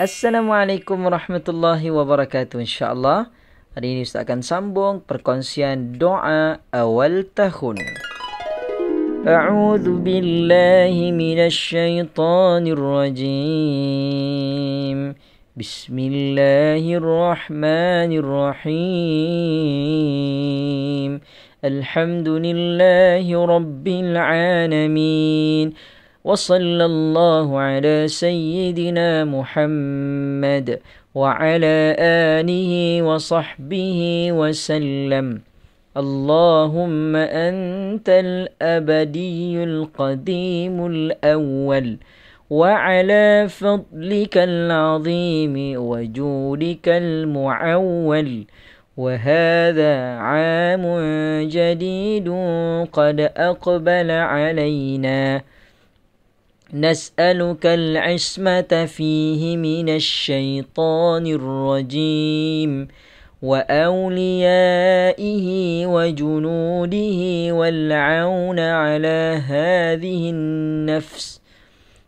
Assalamualaikum warahmatullahi wabarakatuh insyaAllah. Hari ini Ustaz akan sambung perkongsian doa awal tahun. A'udhu billahi من الشيطان الرجيم بسم الله الرحمن الرحيم الحمد وصلى الله على سيدنا محمد وعلى آله وصحبه وسلم اللهم أنت الأبدي القديم الأول وعلى فضلك العظيم وجودك المعول وهذا عام جديد قد أقبل علينا نسألك العصمة فيه من الشيطان الرجيم وأوليائه وجنوده والعون على هذه النفس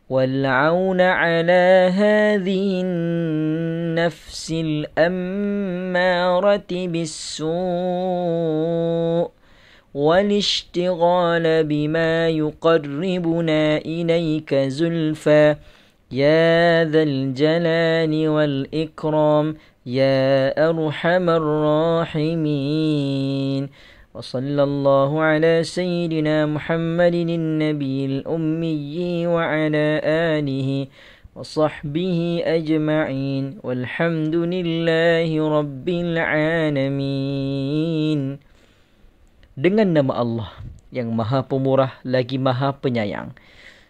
والعون على هذه النفس الأمارة بالسوء والاشتغال بما يقربنا إليك زلفى يا ذا الجلال والإكرام يا أرحم الراحمين وصلى الله على سيدنا محمد النبي الأمي وعلى آله وصحبه أجمعين والحمد لله رب العالمين dengan nama Allah yang maha pemurah lagi maha penyayang.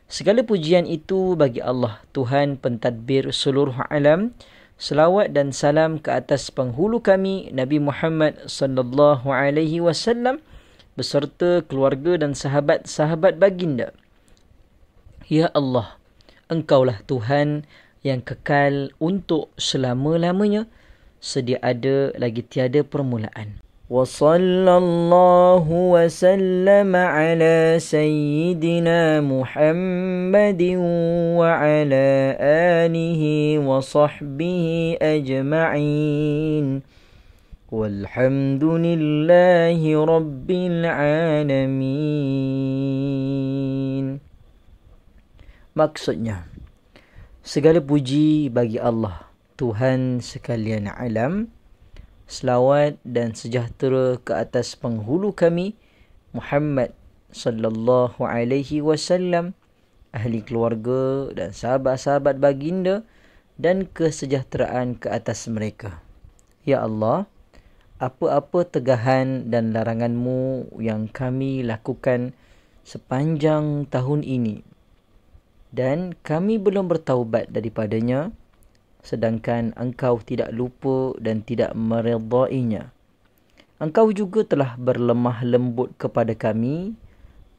Segala pujian itu bagi Allah, Tuhan pentadbir seluruh alam. Selawat dan salam ke atas penghulu kami Nabi Muhammad sallallahu alaihi wasallam beserta keluarga dan sahabat-sahabat baginda. Ya Allah, Engkaulah Tuhan yang kekal untuk selama-lamanya, sedia ada lagi tiada permulaan. وصلى الله وسلم على سيدنا محمد وعلى اله وصحبه اجمعين والحمد لله رب العالمين Maksudnya Segala puji bagi Allah Tuhan sekalian alam selawat dan sejahtera ke atas penghulu kami Muhammad sallallahu alaihi wasallam ahli keluarga dan sahabat-sahabat baginda dan kesejahteraan ke atas mereka ya Allah apa-apa tegahan dan laranganmu yang kami lakukan sepanjang tahun ini dan kami belum bertaubat daripadanya sedangkan engkau tidak lupa dan tidak meredainya. Engkau juga telah berlemah lembut kepada kami,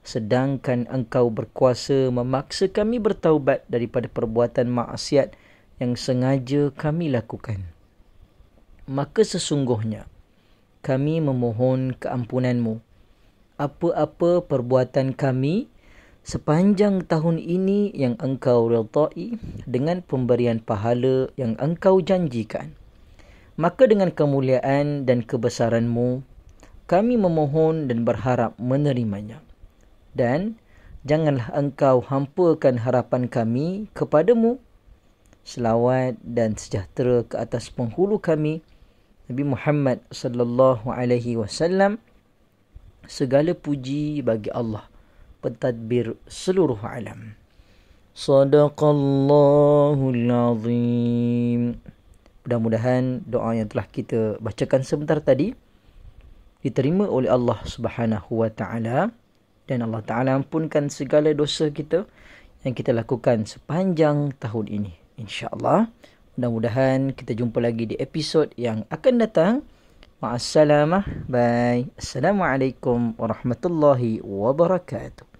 sedangkan engkau berkuasa memaksa kami bertaubat daripada perbuatan maksiat yang sengaja kami lakukan. Maka sesungguhnya, kami memohon keampunanmu. Apa-apa perbuatan kami, kami, sepanjang tahun ini yang engkau redai dengan pemberian pahala yang engkau janjikan. Maka dengan kemuliaan dan kebesaranmu, kami memohon dan berharap menerimanya. Dan janganlah engkau hampakan harapan kami kepadamu. Selawat dan sejahtera ke atas penghulu kami, Nabi Muhammad sallallahu alaihi wasallam. Segala puji bagi Allah pentadbir seluruh alam. Sadaqallahul azim. Mudah-mudahan doa yang telah kita bacakan sebentar tadi diterima oleh Allah Subhanahu wa taala dan Allah taala ampunkan segala dosa kita yang kita lakukan sepanjang tahun ini. Insya-Allah. Mudah-mudahan kita jumpa lagi di episod yang akan datang. Wassalamu'alaikum warahmatullahi wabarakatuh.